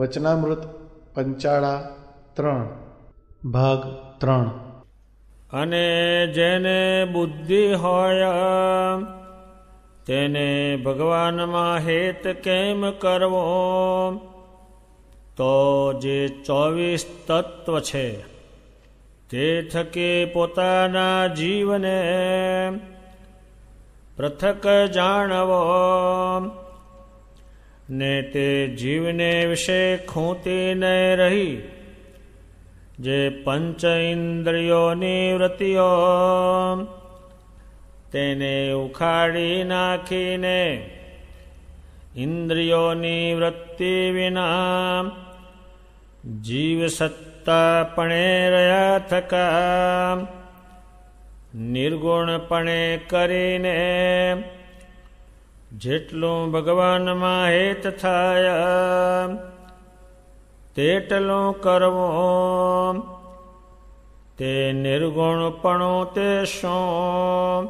વચનામૃત પંચાળા ત્રણ ભાગ ત્રણ અને જેને બુદ્ધિ હોય તેને ભગવાનમાં હેત કેમ કરવો તો જે ચોવીસ તત્વ છે તે થકી પોતાના જીવને પૃથક જાણવો ને તે જીવને વિશે ખૂંતી ન રહી જે પંચ ઇન્દ્રિયોની વૃત્તિઓ તેને ઉખાડી નાખીને ઇન્દ્રિયોની વૃત્તિ વિના જીવ સત્તાપણે રહ્યા થકા નિર્ગુણપણે કરીને જેટલું ભગવાનમાં હેત થાય તેટલું કરવું તે નિર્ગુણપણું તે શું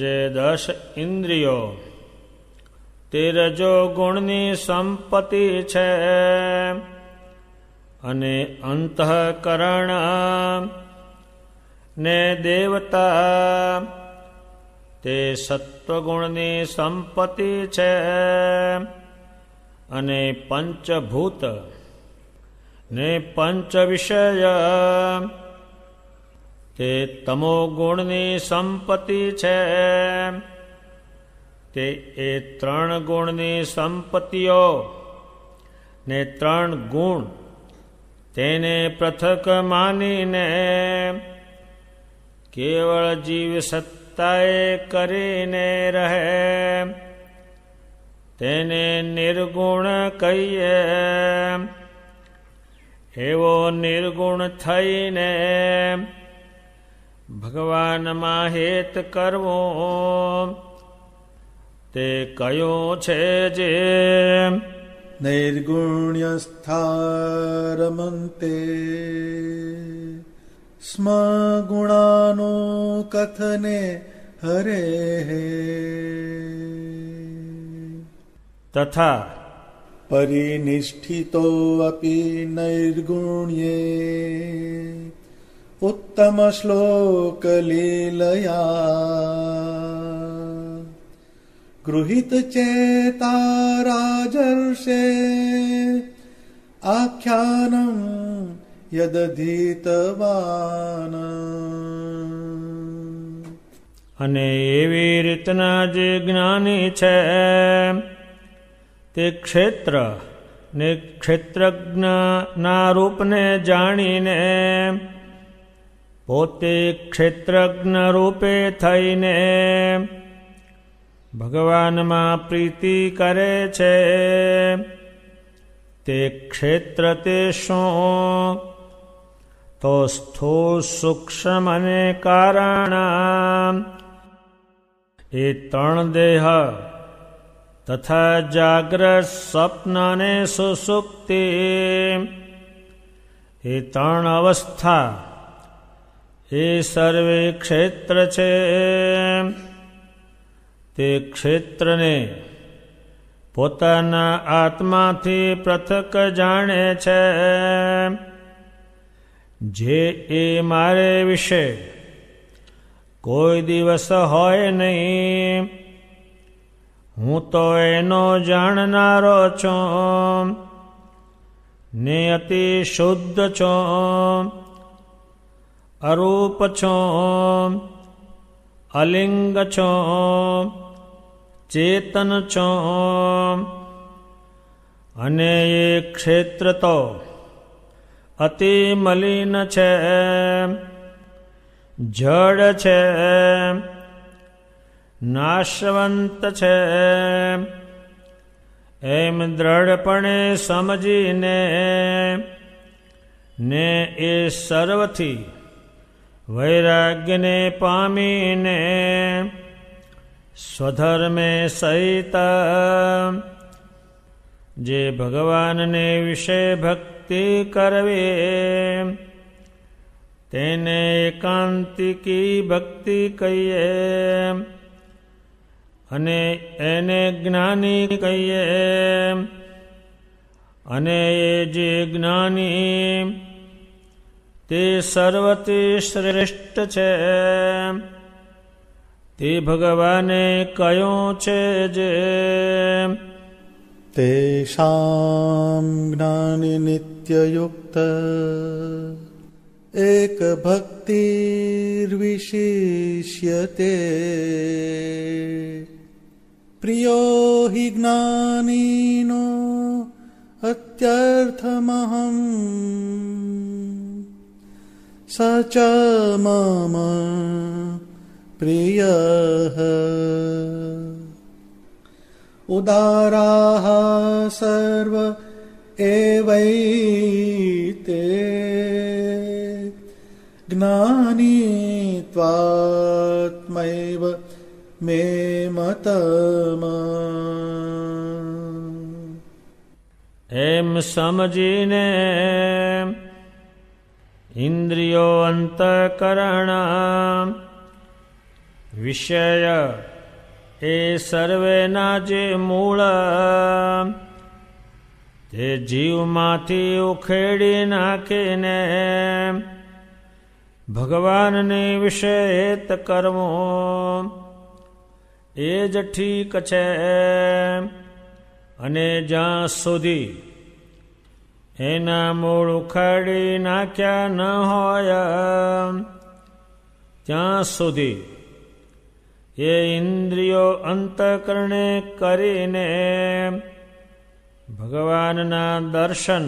જે દસ ઇન્દ્રિયો તેરજો ગુણની સંપત્તિ છે અને અંતઃકરણ ને દેવતા તે સત્વગુણની સંપત્તિ છે અને પંચભૂત ને પંચ વિષય તે તમોગુણની સંપત્તિ છે તે એ ત્રણ ગુણની સંપત્તિઓ ને ત્રણ ગુણ તેને પૃથક માનીને કેવળ જીવ સત્ય તય કરીને રહે તેને નિર્ગુણ કહીએ એવો નિર્ગુણ થઈને ભગવાનમાં હેત કરવો તે કયો છે જે નૈર્ગુણ્યસ્થારમંતે स्म गुणानो कथने हरे तथा परिनिष्ठितोऽपि नैर्गुण्ये उत्तमश्लोकलीलया गृहीतचेता राजर्षे आख्यानम् યદધીતવાન અને એવી રીતના જે જ્ઞાની છે તે ક્ષેત્ર ને ક્ષેત્રજ્ઞના રૂપને જાણીને પોતે ક્ષેત્રજ્ઞ રૂપે થઈને ભગવાનમાં પ્રીતિ કરે છે તે ક્ષેત્ર તે શું તો સ્થૂળ સૂક્ષ્મને કારણ એ ત્રણ દેહ તથા જાગ્રત સ્વપ્ન અને સુસુપ્તિ એ ત્રણ અવસ્થા એ સર્વે ક્ષેત્ર છે તે ક્ષેત્રને પોતાના આત્માથી પૃથક જાણે છે જે એ મારે વિશે કોઈ દિવસ હોય નહીં હું તો એનો જાણનારો છું ને અતિ શુદ્ધ છું અરૂપ છું અલિંગ છું ચેતન છું અને એ ક્ષેત્ર તો અતિ મલિન છે જડ છે નાશવંત છે એમ દ્રઢપણે સમજીને ને એ સર્વથી વૈરાગ્યને પામીને સ્વધર્મે સહિત જે ભગવાનને વિશે ભક્ત ભક્તિ કરવી તેને એકાંતિકી ભક્તિ કહીએ અને એને જ્ઞાની કહીએ અને એ જે જ્ઞાની તે સર્વથી શ્રેષ્ઠ છે તે ભગવાને કયું છે જે તેષામ જ્ઞાની नित्ययुक्त एकभक्तिर्विशिष्यते प्रियो हि ज्ञानिनो अत्यर्थमहम् स च मम प्रियः उदाराः सर्व एवैते ते ज्ञानीत्वात्मैव मे मतमां समजिने इन्द्रियोन्तकरण विषय हे जे मूला તે જીવમાંથી ઉખેડી નાખીને ભગવાનને વિશે કરવો કર્મો એ જ ઠીક છે અને જ્યાં સુધી એના મૂળ ઉખાડી નાખ્યા ન હોય ત્યાં સુધી એ ઇન્દ્રિયો અંતકરણે કરીને ભગવાનના દર્શન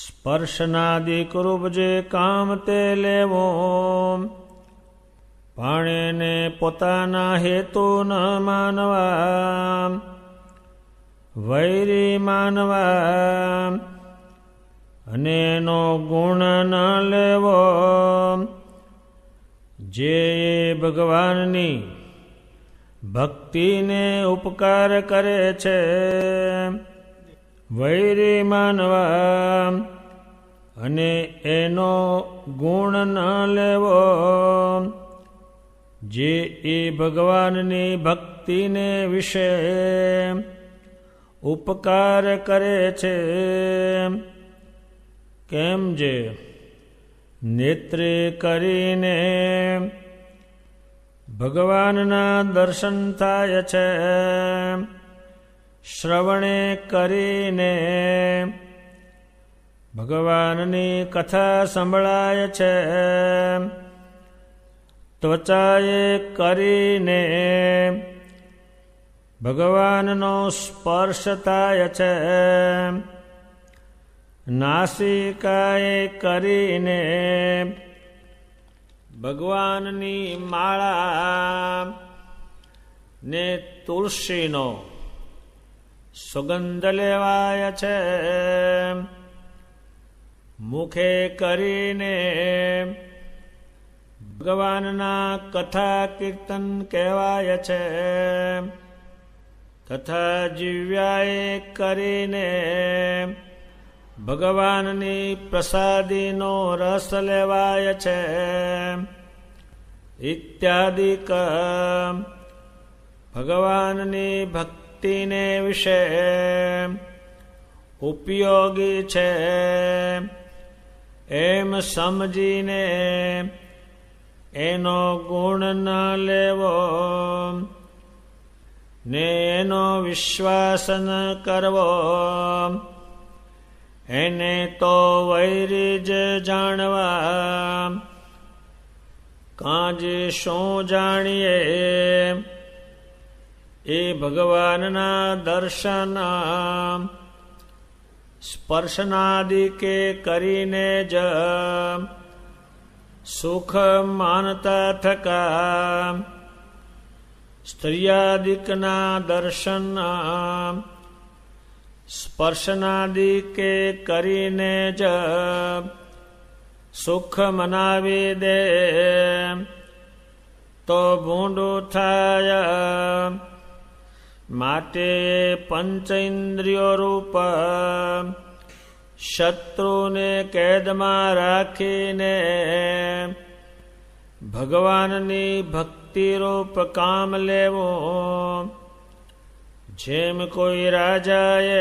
સ્પર્શનાદિક રૂપ જે કામ તે લેવો પાણીને પોતાના હેતુ ન માનવા વૈરી માનવા અને એનો ગુણ ન લેવો જે ભગવાનની ભક્તિને ઉપકાર કરે છે વૈરી માનવા અને એનો ગુણ ન લેવો જે એ ભગવાનની ભક્તિને વિશે ઉપકાર કરે છે કેમ જે નેત્રે કરીને ભગવાનના દર્શન થાય છે શ્રવણે કરીને ભગવાનની કથા સંભળાય છે ત્વચાએ કરીને ભગવાનનો સ્પર્શ થાય છે નાસિકાએ કરીને ભગવાનની માળા ને તુલસીનો સુગંધ લેવાય છે મુખે કરીને ભગવાનના કથા કીર્તન કહેવાય છે તથા જીવ્યાએ કરીને ભગવાનની પ્રસાદીનો રસ લેવાય છે ઇત્યાદિક ભગવાનની ભક્તિને વિશે ઉપયોગી છે એમ સમજીને એનો ગુણ ન લેવો ને એનો વિશ્વાસ ન કરવો એને તો વૈરી જ જાણવા કાજે શું જાણીએ એ ભગવાનના દર્શન સ્પર્શનાદિકે કરીને જ સુખ માનતા થકા સ્ત્રીયાદિકના દર્શન સ્પર્શનાદિ કે કરીને જ સુખ મનાવી દે તો ભૂંડું થાય માટે પંચ ઇન્દ્રિયો રૂપ શત્રુને કેદમાં રાખીને ભગવાનની ભક્તિ રૂપ કામ લેવું જેમ કોઈ રાજાએ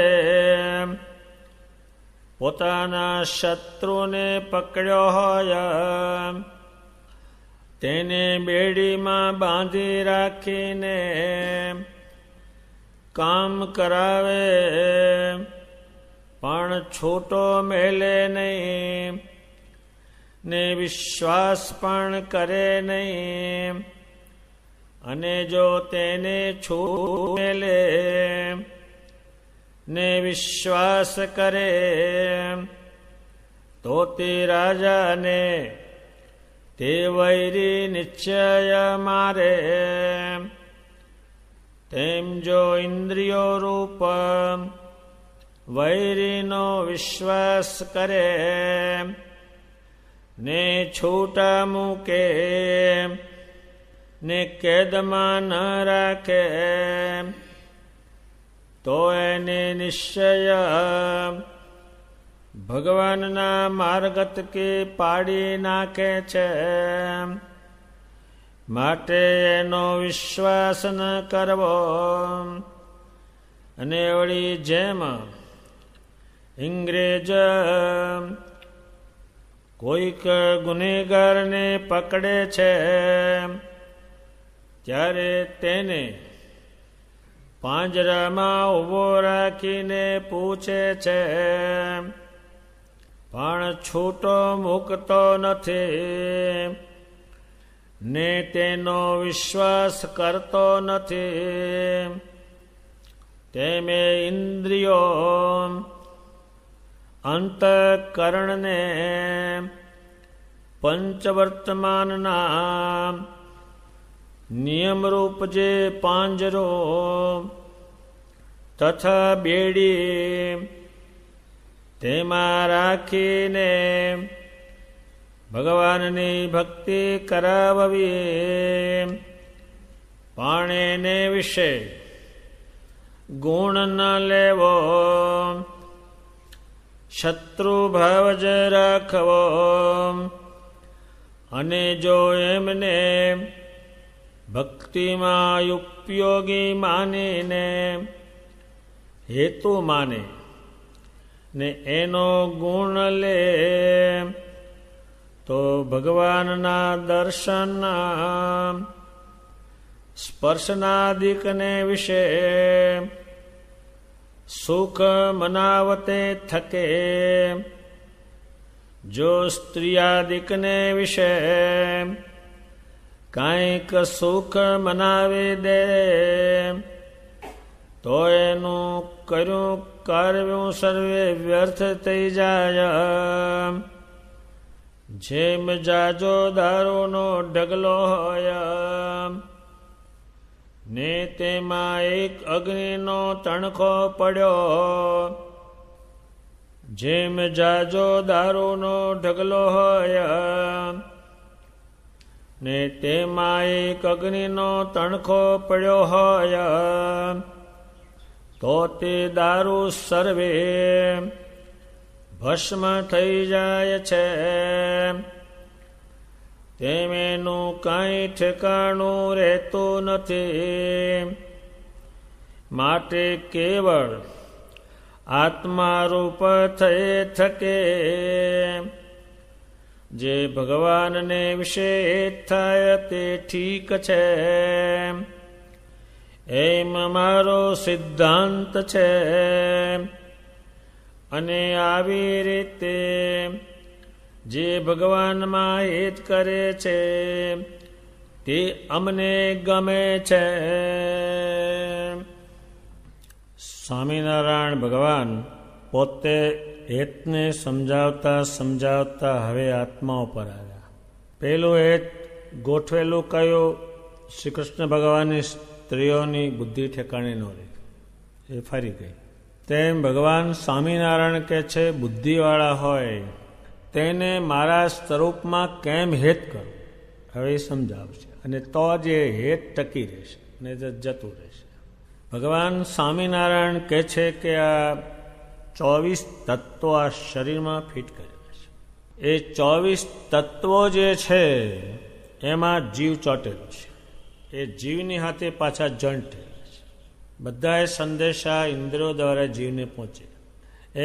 પોતાના શત્રુને પકડ્યો હોય તેને બેડીમાં બાંધી રાખીને કામ કરાવે પણ છૂટો મેલે નહીં ને વિશ્વાસ પણ કરે નહીં અને જો તેને છૂને લે ને વિશ્વાસ કરે તો તે રાજાને તે વૈરી નિશ્ચય મારે તેમ જો ઇન્દ્રિયો રૂપ વૈરીનો વિશ્વાસ કરે ને છૂટા મૂકે ને કેદમાં ન રાખે તો એને નિશ્ચય ભગવાનના માર્ગત કે પાડી નાખે છે માટે એનો વિશ્વાસ ન કરવો અને વળી જેમ ઇંગ્રેજ કોઈક ગુનેગારને પકડે છે જ્યારે તેને પાંજરામાં ઉભો રાખીને પૂછે છે પણ છૂટો મૂકતો નથી ને તેનો વિશ્વાસ કરતો નથી તેમે ઇન્દ્રિયો અંતકરણને પંચવર્તમાનના નિયમ રૂપ જે પાંજરો તથા બેડી તેમાં રાખીને ભગવાનની ભક્તિ કરાવવી પાણીને વિશે ગુણ ન લેવો શત્રુભાવ જ રાખવો અને જો એમને ભક્તિમાં ઉપયોગી માનીને હેતુ માને ને એનો ગુણ લે તો ભગવાનના દર્શન સ્પર્શનાદિકને વિશે સુખ મનાવતે થકે જો સ્ત્રીયાદિકને વિશે કાંઈક સુખ મનાવી દે તો એનું કર્યું કર્યું સર્વે વ્યર્થ થઈ જાય જેમ જાજો દારૂનો ઢગલો હોય ને તેમાં એક અગ્નિનો તણખો પડ્યો જેમ જાજો દારૂનો ઢગલો હોય ને તેમાં એક અગ્નિનો તણખો પડ્યો હોય તો તે દારૂ સર્વે ભસ્મ થઈ જાય છે તેમેનું કાંઈ ઠેકાણું રહેતું નથી માટે કેવળ આત્મા રૂપ થઈ શકે જે ભગવાનને વિશે થાય તે ઠીક છે એમ મારો સિદ્ધાંત છે અને આવી રીતે જે ભગવાનમાં હિત કરે છે તે અમને ગમે છે સ્વામિનારાયણ ભગવાન પોતે હેતને સમજાવતા સમજાવતા હવે આત્મા ઉપર આવ્યા પહેલો હેત ગોઠવેલું કયો શ્રી કૃષ્ણ ભગવાનની સ્ત્રીઓની બુદ્ધિ ઠેકાણી ન રહી એ ફરી ગઈ તેમ ભગવાન સ્વામિનારાયણ કહે છે બુદ્ધિવાળા હોય તેને મારા સ્વરૂપમાં કેમ હેત કરો હવે એ સમજાવશે અને તો જ એ હેત ટકી રહેશે ને જતું રહેશે ભગવાન સ્વામિનારાયણ કહે છે કે આ ચોવીસ તત્વો આ શરીરમાં ફિટ કરેલા છે એ ચોવીસ તત્વો જે છે એમાં જીવ ચોટેલો છે એ જીવની હાથે પાછા જંટ છે બધાએ સંદેશા ઇન્દ્રિયો દ્વારા જીવને પહોંચે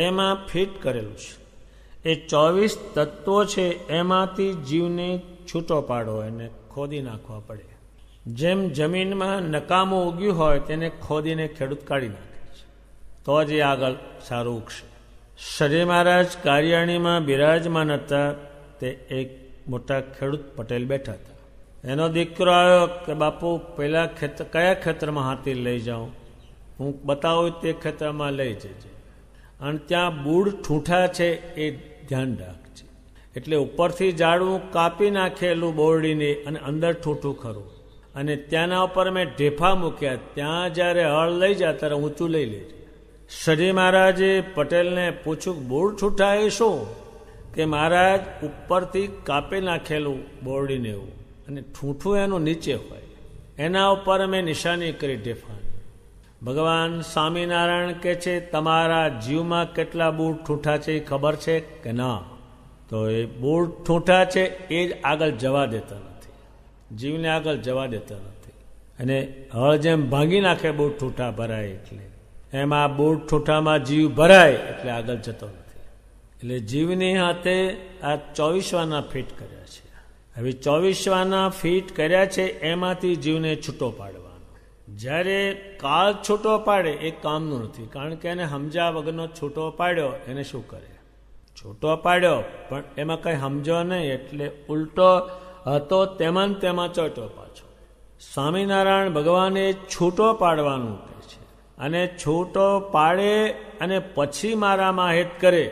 એમાં ફિટ કરેલું છે એ ચોવીસ તત્વો છે એમાંથી જીવને છૂટો પાડો એને ખોદી નાખવા પડે જેમ જમીનમાં નકામો ઉગ્યું હોય તેને ખોદીને ખેડૂત કાઢી નાખે તો જ એ આગળ સારું ઉગશે શરી મહારાજ કાર્યાણીમાં બિરાજમાન હતા તે એક મોટા ખેડૂત પટેલ બેઠા હતા એનો દીકરો આવ્યો કે બાપુ પહેલાં ખેતર કયા ખેતરમાં હાથી લઈ જાઉં હું બતાવું તે ખેતરમાં લઈ જજે અને ત્યાં બૂડ ઠૂંઠા છે એ ધ્યાન રાખજે એટલે ઉપરથી ઝાડવું કાપી નાખેલું બોરડીને અને અંદર ઠૂંઠું ખરું અને ત્યાંના ઉપર મેં ઢેફા મૂક્યા ત્યાં જ્યારે હળ લઈ જા ત્યારે ઊંચું લઈ લેજે સજી મહારાજે પટેલને પૂછ્યું બોર્ડ છૂટા એ શું કે મહારાજ ઉપરથી કાપી નાખેલું બોરડીને એવું અને ઠૂંઠું એનું નીચે હોય એના ઉપર અમે નિશાની કરી ટેફાની ભગવાન સ્વામિનારાયણ કે છે તમારા જીવમાં કેટલા બૂટ ઠૂંઠા છે એ ખબર છે કે ના તો એ બૂટ ઠૂંઠા છે એ જ આગળ જવા દેતા નથી જીવને આગળ જવા દેતા નથી અને હળ જેમ ભાંગી નાખે બૂટ ઠૂંઠા ભરાય એટલે એમાં બોટ ઠોઠામાં જીવ ભરાય એટલે આગળ જતો નથી એટલે જીવની હાથે આ ચોવીસવાના ફીટ કર્યા છે હવે ચોવીસવાના ફીટ કર્યા છે એમાંથી જીવને છૂટો પાડવાનો જ્યારે કાળ છૂટો પાડે એ કામનું નથી કારણ કે એને સમજ્યા વગરનો છૂટો પાડ્યો એને શું કરે છૂટો પાડ્યો પણ એમાં કંઈ સમજો નહીં એટલે ઉલટો હતો તેમાં તેમાં ચોટો પાછો સ્વામિનારાયણ ભગવાને છૂટો પાડવાનું અને છૂટો પાડે અને પછી મારામાં હેત કરે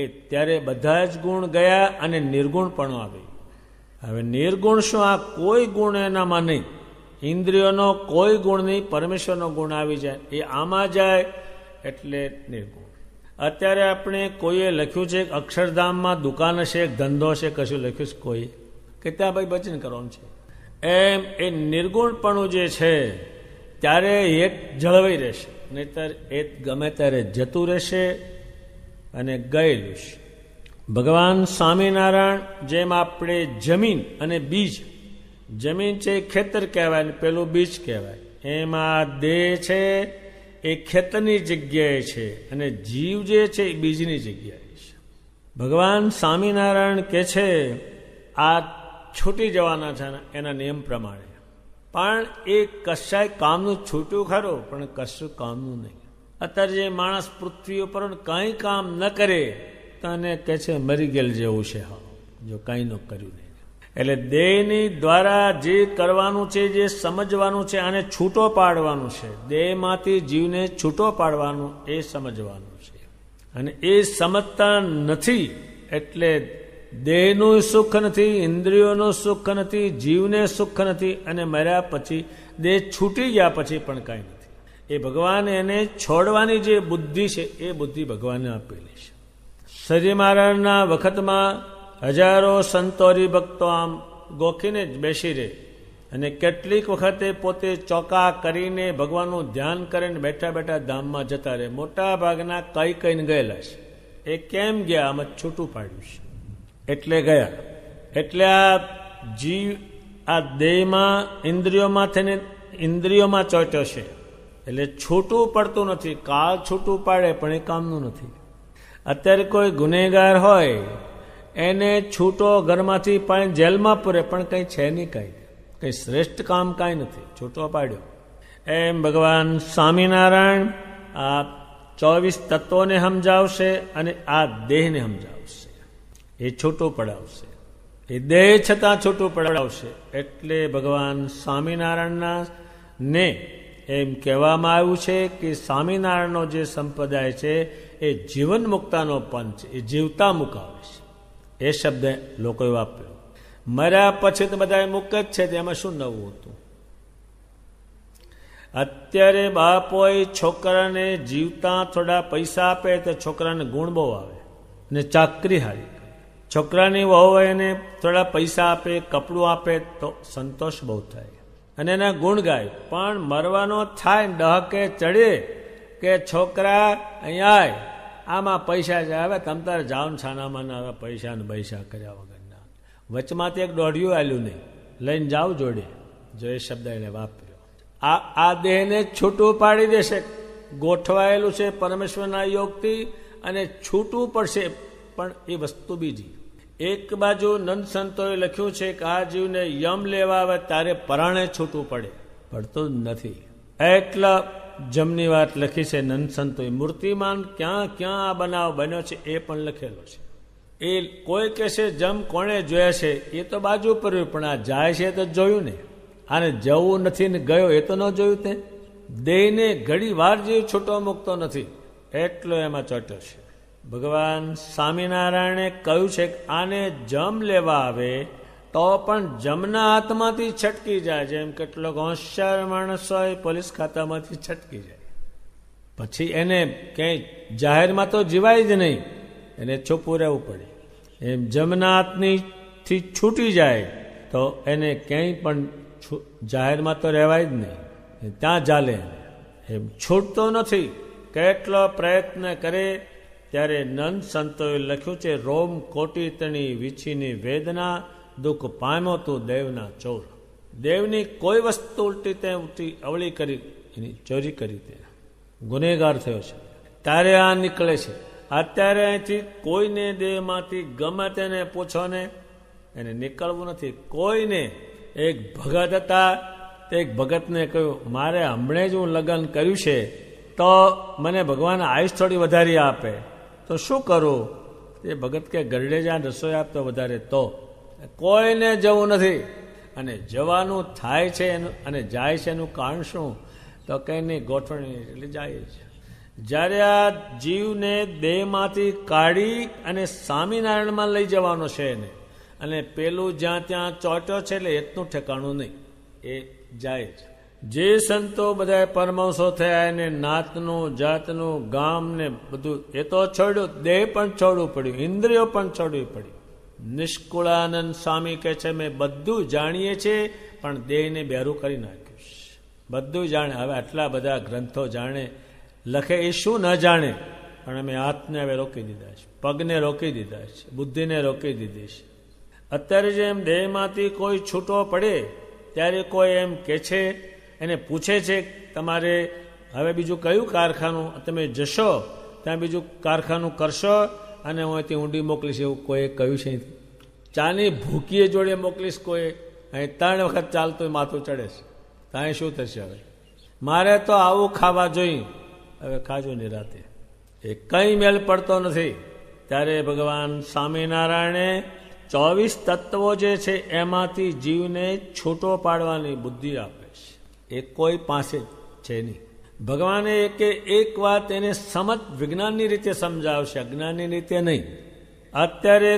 એ ત્યારે બધા જ ગુણ ગયા અને નિર્ગુણ પણ આવી હવે નિર્ગુણ શું આ કોઈ ગુણ એનામાં નહીં ઇન્દ્રિયોનો કોઈ ગુણ નહીં પરમેશ્વરનો ગુણ આવી જાય એ આમાં જાય એટલે નિર્ગુણ અત્યારે આપણે કોઈએ લખ્યું છે અક્ષરધામમાં દુકાન હશે ધંધો છે કશું લખ્યું છે કોઈ કે ત્યાં ભાઈ બચન કરવાનું છે એમ એ નિર્ગુણપણું જે છે ત્યારે એક જળવાઈ રહેશે નહીતર એ ગમે ત્યારે જતું રહેશે અને ગયેલું છે ભગવાન સ્વામિનારાયણ જેમ આપણે જમીન અને બીજ જમીન છે એ ખેતર કહેવાય ને પેલું બીજ કહેવાય એમાં દેહ છે એ ખેતરની જગ્યાએ છે અને જીવ જે છે એ બીજની જગ્યાએ છે ભગવાન સ્વામિનારાયણ કે છે આ છૂટી જવાના છે એના નિયમ પ્રમાણે પણ એ કશાય કામનું છૂટ્યું ખરું પણ કશું કામનું નહીં અત્યારે જે માણસ પૃથ્વી ઉપર કંઈ કામ ન કરે તો એને કહે છે મરી ગયેલ જેવું છે હા જો કંઈ ન કર્યું નહીં એટલે દેહની દ્વારા જે કરવાનું છે જે સમજવાનું છે આને છૂટો પાડવાનું છે દેહમાંથી જીવને છૂટો પાડવાનું એ સમજવાનું છે અને એ સમજતા નથી એટલે દેહનું સુખ નથી ઇન્દ્રિયોનું સુખ નથી જીવને સુખ નથી અને મર્યા પછી દેહ છૂટી ગયા પછી પણ કાંઈ નથી એ ભગવાન એને છોડવાની જે બુદ્ધિ છે એ બુદ્ધિ ભગવાને આપેલી છે સજી મહારાજના વખતમાં હજારો સંતોરી ભક્તો આમ ગોખીને જ બેસી રહે અને કેટલીક વખતે પોતે ચોકા કરીને ભગવાનનું ધ્યાન કરીને બેઠા બેઠા ધામમાં જતા રહે મોટા ભાગના કઈ કઈને ગયેલા છે એ કેમ ગયા આમાં છૂટું પાડ્યું છે એટલે ગયા એટલે આ જીવ આ દેહમાં ઇન્દ્રિયોમાં થઈને ઇન્દ્રિયોમાં ચોટ્યો છે એટલે છૂટું પડતું નથી કાળ છૂટું પાડે પણ એ કામનું નથી અત્યારે કોઈ ગુનેગાર હોય એને છૂટો ઘરમાંથી પણ જેલમાં પૂરે પણ કંઈ છે નહીં કાંઈ કંઈ શ્રેષ્ઠ કામ કાંઈ નથી છૂટો પાડ્યો એમ ભગવાન સ્વામિનારાયણ આ ચોવીસ તત્વોને સમજાવશે અને આ દેહને સમજાવશે એ છૂટો પડાવશે એ દેહ છતાં છૂટું પડાવશે એટલે ભગવાન સ્વામિનારાયણના ને એમ કહેવામાં આવ્યું છે કે સ્વામિનારાયણનો જે સંપ્રદાય છે એ જીવન મુક્તાનો પંચ એ જીવતા મુકાવે છે એ શબ્દ લોકોએ વાપર્યો મર્યા પછી તો બધા મુક્ત છે તેમાં શું નવું હતું અત્યારે બાપોએ છોકરાને જીવતા થોડા પૈસા આપે તો છોકરાને ગુણ બહુ આવે ને ચાકરી હારી છોકરાની વહુ એને થોડા પૈસા આપે કપડું આપે તો સંતોષ બહુ થાય અને એના ગુણ ગાય પણ મરવાનો થાય ડહકે ચડે કે છોકરા અહીંયા આમાં પૈસા જ હવે તમ તારે જાઉન છાનામાં આવે પૈસા ને પૈસા કર્યા વગરના વચમાંથી એક દોઢિયું આલ્યું નહીં લઈને જાઉં જોડે જો એ શબ્દ એને વાપર્યો આ આ દેહને છૂટું પાડી દેશે ગોઠવાયેલું છે પરમેશ્વરના યોગથી અને છૂટું પડશે પણ એ વસ્તુ બીજી એક બાજુ નંદ સંતોએ લખ્યું છે કે આ જીવને યમ લેવા આવે તારે પરાણે છૂટવું પડે પડતું નથી એટલા જમની વાત લખી છે નંદ સંતોએ મૂર્તિમાન ક્યાં ક્યાં આ બનાવ બન્યો છે એ પણ લખેલો છે એ કોઈ કહે છે જમ કોણે જોયા છે એ તો બાજુ પર પણ આ જાય છે તો જોયું ને આને જવું નથી ને ગયો એ તો ન જોયું તે દેહને ઘડી વાર જેવું છૂટો મૂકતો નથી એટલો એમાં ચોટ્યો છે ભગવાન સ્વામિનારાયણે કહ્યું છે કે આને જમ લેવા આવે તો પણ જમના હાથમાંથી છટકી જાય જેમ કેટલોક હોશિયાર માણસ હોય પોલીસ ખાતામાંથી છટકી જાય પછી એને ક્યાંય જાહેરમાં તો જીવાય જ નહીં એને છોપું રહેવું પડે એમ જમના હાથનીથી છૂટી જાય તો એને ક્યાંય પણ જાહેરમાં તો રહેવાય જ નહીં ત્યાં ચાલે એમ છૂટતો નથી કેટલો પ્રયત્ન કરે ત્યારે નંદ સંતોએ લખ્યું છે રોમ કોટી તણી વીછીની વેદના દુઃખ પામ્યો તું દેવના ચોર દેવની કોઈ વસ્તુ ઉલટી તે ઉલટી અવળી કરી એની ચોરી કરી તે ગુનેગાર થયો છે તારે આ નીકળે છે અત્યારે અહીંથી કોઈને દેહમાંથી ગમે તેને પૂછો ને એને નીકળવું નથી કોઈને એક ભગત હતા એક ભગતને કહ્યું મારે હમણે જ હું લગ્ન કર્યું છે તો મને ભગવાન આયુષ થોડી વધારી આપે તો શું કરું તે ભગત કે ગરડે જ્યાં રસોઈ આપતો વધારે તો કોઈને જવું નથી અને જવાનું થાય છે એનું અને જાય છે એનું કારણ શું તો કંઈ નહીં ગોઠવણી એટલે જાય છે જ્યારે આ જીવને દેહમાંથી કાઢી અને સ્વામિનારાયણમાં લઈ જવાનો છે એને અને પેલું જ્યાં ત્યાં ચોટ્યો છે એટલે એટલું ઠેકાણું નહીં એ જાય છે જે સંતો બધા પરમહંસો થયા એને નાતનું જાતનું ગામ ને બધું એ તો છોડ્યું દેહ પણ છોડવું પડ્યું ઇન્દ્રિયો પણ છોડવી પડી નિષ્કુળાનંદ સ્વામી કહે છે મેં બધું જાણીએ છીએ પણ દેહને બેરું કરી નાખ્યું છે બધું જાણે હવે આટલા બધા ગ્રંથો જાણે લખે એ શું ન જાણે પણ અમે હાથને હવે રોકી દીધા છે પગને રોકી દીધા છે બુદ્ધિને રોકી દીધી છે અત્યારે જેમ દેહમાંથી કોઈ છૂટો પડે ત્યારે કોઈ એમ કે છે એને પૂછે છે તમારે હવે બીજું કયું કારખાનું તમે જશો ત્યાં બીજું કારખાનું કરશો અને હું અહીંથી ઊંડી મોકલીશ એવું કોઈએ કહ્યું છે ચાની ભૂકીએ જોડે મોકલીશ કોઈ અહીં ત્રણ વખત ચાલતું માથું ચડે છે ત્યાં શું થશે હવે મારે તો આવું ખાવા જોઈએ હવે ખાજો નિરાતે એ કંઈ મેલ પડતો નથી ત્યારે ભગવાન સ્વામિનારાયણે ચોવીસ તત્વો જે છે એમાંથી જીવને છૂટો પાડવાની બુદ્ધિ આપ એ કોઈ પાસે છે નહીં ભગવાને એકે એક વાત એને સમજ વિજ્ઞાનની રીતે સમજાવશે અજ્ઞાનની રીતે નહીં અત્યારે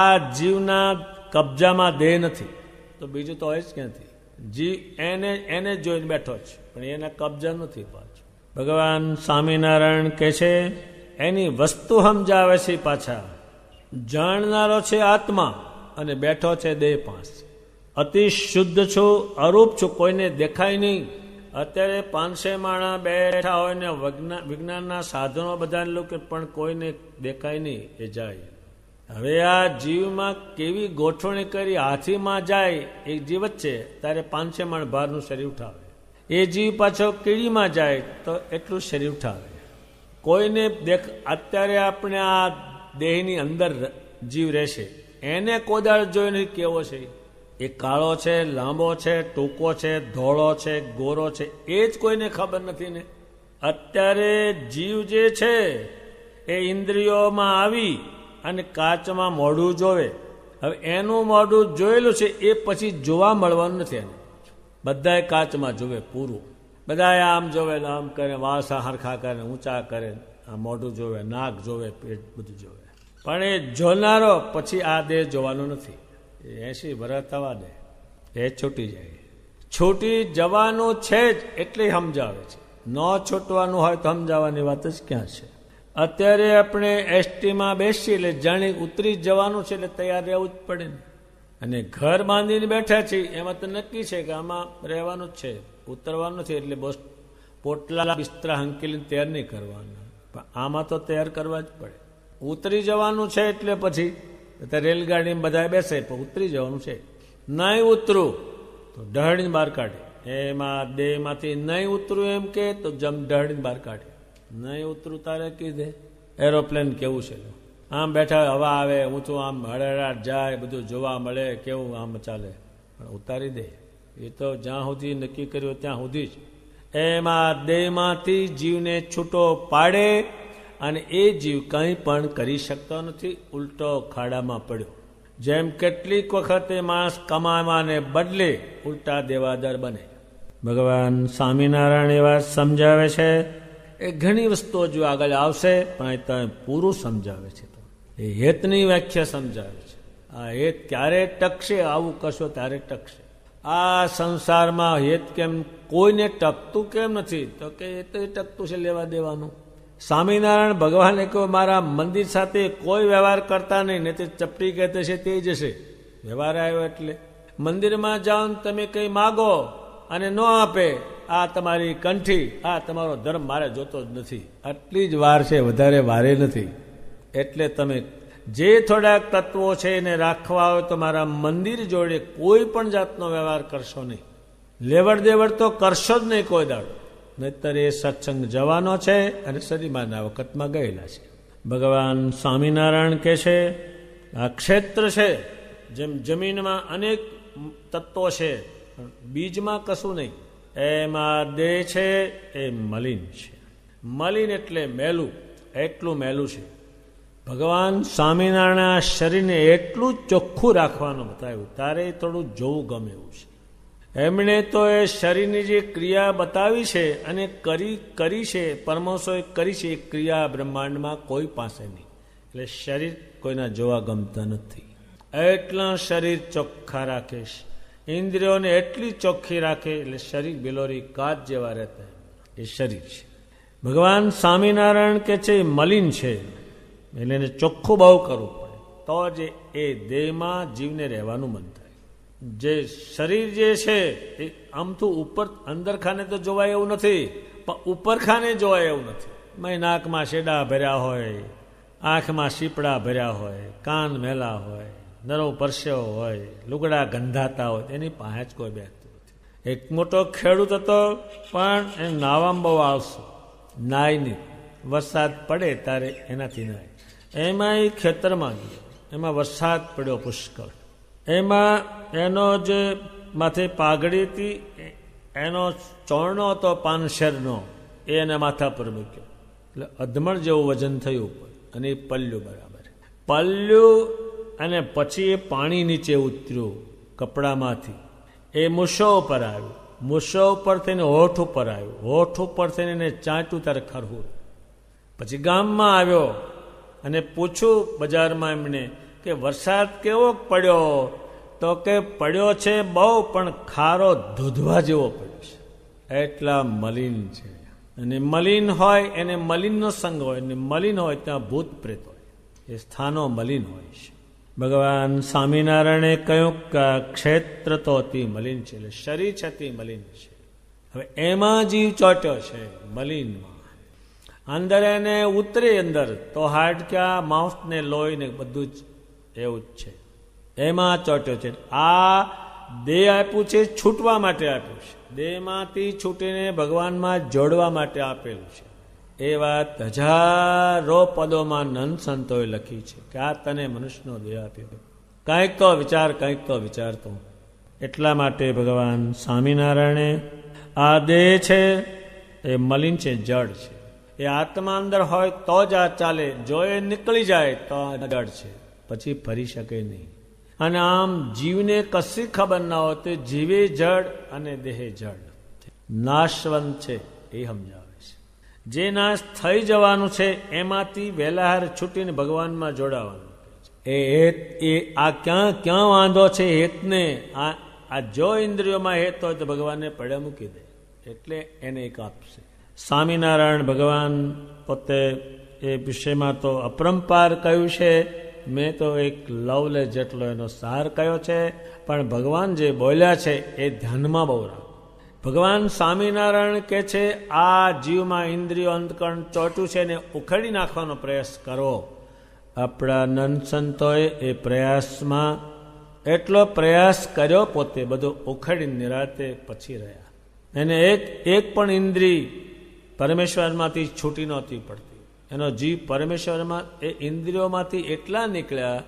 આ જીવના કબજામાં દેહ નથી તો બીજું તો હોય જ ક્યાંથી જીવ એને એને જોઈને બેઠો છે પણ એના કબજા નથી પાછું ભગવાન સ્વામિનારાયણ કહે છે એની વસ્તુ સમજાવે છે પાછા જાણનારો છે આત્મા અને બેઠો છે દેહ પાસે અતિ શુદ્ધ છું અરૂપ છું કોઈને દેખાય નહીં અત્યારે પાંચસે માણા બેઠા હોય ને વિજ્ઞાનના સાધનો બધાને લોકો પણ કોઈને દેખાય નહીં એ જાય હવે આ જીવમાં કેવી ગોઠવણી કરી હાથીમાં જાય એ જીવ જ છે ત્યારે પાંચસે માણ ભારનું શરીર ઉઠાવે એ જીવ પાછો કીડીમાં જાય તો એટલું શરીર ઉઠાવે કોઈને દેખ અત્યારે આપણે આ દેહની અંદર જીવ રહેશે એને કોદાળ જોઈને કેવો છે એ કાળો છે લાંબો છે ટૂંકો છે ધોળો છે ગોરો છે એ જ કોઈને ખબર નથી ને અત્યારે જીવ જે છે એ ઇન્દ્રિયોમાં આવી અને કાચમાં મોઢું જોવે હવે એનું મોઢું જોયેલું છે એ પછી જોવા મળવાનું નથી એને બધાએ કાચમાં જોવે પૂરું બધાએ આમ જોવે ને આમ કરે વાસા હરખા કરે ઊંચા કરે આ મોઢું જોવે નાક જોવે પેટ બધું જોવે પણ એ જોનારો પછી આ દેહ જોવાનો નથી એસી ભરા ભરાતવા દે એ છૂટી જાય છૂટી જવાનું છે જ એટલે સમજાવે છે ન છૂટવાનું હોય તો સમજાવવાની વાત જ ક્યાં છે અત્યારે આપણે એસટીમાં બેસીએ એટલે જાણી ઉતરી જવાનું છે એટલે તૈયાર રહેવું જ પડે ને અને ઘર બાંધીને બેઠા છીએ એમાં તો નક્કી છે કે આમાં રહેવાનું જ છે ઉતરવાનું છે એટલે બસ પોટલા બિસ્તરા હંકેલીને તૈયાર નહીં કરવાના પણ આમાં તો તૈયાર કરવા જ પડે ઉતરી જવાનું છે એટલે પછી અત્યારે રેલગાડીમાં બધા બેસે પણ ઉતરી જવાનું છે નહીં ઉતરું તો ઢહળીને બહાર કાઢે એમાં દેહમાંથી નહીં ઉતરું એમ કે તો જમ ઢહળીને બહાર કાઢે નહીં ઉતરું તારે કીધે એરોપ્લેન કેવું છે આમ બેઠા હવા આવે ઊંચું આમ હળહળાટ જાય બધું જોવા મળે કેવું આમ ચાલે પણ ઉતારી દે એ તો જ્યાં સુધી નક્કી કર્યું ત્યાં સુધી જ એમાં દેહમાંથી જીવને છૂટો પાડે અને એ જીવ કંઈ પણ કરી શકતો નથી ઉલટો ખાડામાં પડ્યો જેમ કેટલીક વખતે માણસ કમાવાને બદલે ઉલટા દેવાદર બને ભગવાન સ્વામિનારાયણ એ વાત સમજાવે છે એ ઘણી વસ્તુઓ જો આગળ આવશે પણ એ તમે પૂરું સમજાવે છે એ હેતની વ્યાખ્યા સમજાવે છે આ હેત ક્યારે ટકશે આવું કશો ત્યારે ટકશે આ સંસારમાં હેત કેમ કોઈને ટકતું કેમ નથી તો કે એ તો એ ટકતું છે લેવા દેવાનું સ્વામિનારાયણ ભગવાને કહો મારા મંદિર સાથે કોઈ વ્યવહાર કરતા નહીં ને તે ચપટી કહેતે છે તે જશે વ્યવહાર આવ્યો એટલે મંદિરમાં જાઓ તમે કંઈ માગો અને ન આપે આ તમારી કંઠી આ તમારો ધર્મ મારે જોતો જ નથી આટલી જ વાર છે વધારે વારે નથી એટલે તમે જે થોડાક તત્વો છે એને રાખવા હોય તો મારા મંદિર જોડે કોઈ પણ જાતનો વ્યવહાર કરશો નહીં લેવડ દેવડ તો કરશો જ નહીં કોઈ દાડો નહીતર એ સત્સંગ જવાનો છે અને સદીમાંના વખતમાં ગયેલા છે ભગવાન સ્વામિનારાયણ કહે છે આ ક્ષેત્ર છે જેમ જમીનમાં અનેક તત્વો છે બીજમાં કશું નહીં એમાં દેહ છે એ મલિન છે મલિન એટલે મેલું એટલું મેલું છે ભગવાન સ્વામિનારાયણ આ શરીરને એટલું ચોખ્ખું રાખવાનું બતાવ્યું તારે થોડું જોવું ગમે એવું છે એમણે તો એ શરીરની જે ક્રિયા બતાવી છે અને કરી કરી છે પરમહંસોએ કરી છે એ ક્રિયા બ્રહ્માંડમાં કોઈ પાસે નહીં એટલે શરીર કોઈના જોવા ગમતા નથી એટલા શરીર ચોખ્ખા રાખે છે ઇન્દ્રિયોને એટલી ચોખ્ખી રાખે એટલે શરીર બિલોરી કાચ જેવા રહેતા એ શરીર છે ભગવાન સ્વામિનારાયણ કે છે એ મલિન છે એટલે એને ચોખ્ખું બહુ કરવું પડે તો જ એ દેહમાં જીવને રહેવાનું મન જે શરીર જે છે એ આમ તો ઉપર અંદર ખાને તો જોવાય એવું નથી પણ ઉપર ખાને જોવાય એવું નથી મેં નાકમાં શેડા ભર્યા હોય આંખમાં શીપડા ભર્યા હોય કાન મેલા હોય નરો પરસ્યો હોય લુગડા ગંધાતા હોય એની પાસે જ કોઈ બેઠતું નથી એક મોટો ખેડૂત હતો પણ એ નાવામાં બહુ આવશે નાય નહીં વરસાદ પડે ત્યારે એનાથી નાય એમાં એ ખેતરમાં ગયો એમાં વરસાદ પડ્યો પુષ્કળ એમાં એનો જે માથે પાઘડી હતી એનો ચોરણો હતો પાનશેરનો એ એના માથા પર મૂક્યો એટલે અધમણ જેવું વજન થયું ઉપર અને એ પલ્લું બરાબર પલ્લું અને પછી એ પાણી નીચે ઉતર્યું કપડામાંથી એ મૂછો ઉપર આવ્યું મૂછો ઉપર થઈને હોઠ ઉપર આવ્યું હોઠ ઉપર થઈને એને ચાંટ્યું ત્યારે ખરવું પછી ગામમાં આવ્યો અને પૂછ્યું બજારમાં એમને કે વરસાદ કેવો પડ્યો તો કે પડ્યો છે બહુ પણ ખારો ધૂધવા જેવો પડ્યો છે એટલા મલિન છે અને મલિન હોય એને મલિનનો સંગ હોય અને મલિન હોય ત્યાં ભૂત પ્રેત હોય એ સ્થાનો મલિન હોય છે ભગવાન સ્વામિનારાયણે કહ્યું કે ક્ષેત્ર તો અતિ મલિન છે એટલે શરીર છે અતિ મલિન છે હવે એમાં જીવ ચોટ્યો છે મલિનમાં અંદર એને ઉતરે અંદર તો હાડક્યા માઉસને લોહીને બધું જ એવું જ છે એમાં ચોટ્યો છે આ દેહ આપ્યું છે છૂટવા માટે આપ્યું છે દેહમાંથી છૂટીને ભગવાનમાં જોડવા માટે આપેલું છે એ વાત હજારો પદોમાં નંદ સંતોએ લખી છે કે આ તને મનુષ્યનો દેહ આપ્યો કંઈક તો વિચાર કંઈક તો વિચારતો એટલા માટે ભગવાન સ્વામિનારાયણે આ દેહ છે એ મલિન છે જડ છે એ આત્મા અંદર હોય તો જ આ ચાલે જો એ નીકળી જાય તો જડ છે પછી ફરી શકે નહીં અને આમ જીવને કશી ખબર ના હોત જીવે જડ અને દેહે જડ નાશવંત છે એ સમજાવે છે જે નાશ થઈ જવાનું છે એમાંથી વહેલાહાર છૂટીને ભગવાનમાં જોડાવાનું એ હેત એ આ ક્યાં ક્યાં વાંધો છે હેતને આ આ જો ઇન્દ્રિયોમાં હેત હોય તો ભગવાનને પડે મૂકી દે એટલે એને એક આપશે સ્વામિનારાયણ ભગવાન પોતે એ વિષયમાં તો અપરંપાર કહ્યું છે મેં તો એક લવ લે જેટલો એનો સાર કયો છે પણ ભગવાન જે બોલ્યા છે એ ધ્યાનમાં બહુ રાખો ભગવાન સ્વામિનારાયણ કે છે આ જીવમાં ઇન્દ્રિયો અંતકરણ ચોટું છે ને ઉખેડી નાખવાનો પ્રયાસ કરો આપણા નંદસંતોએ એ પ્રયાસમાં એટલો પ્રયાસ કર્યો પોતે બધો ઉખેડી નિરાતે પછી રહ્યા એને એક એક પણ ઇન્દ્રિય પરમેશ્વરમાંથી છૂટી નહોતી પડતી એનો જીવ પરમેશ્વરમાં એ ઇન્દ્રિયોમાંથી એટલા નીકળ્યા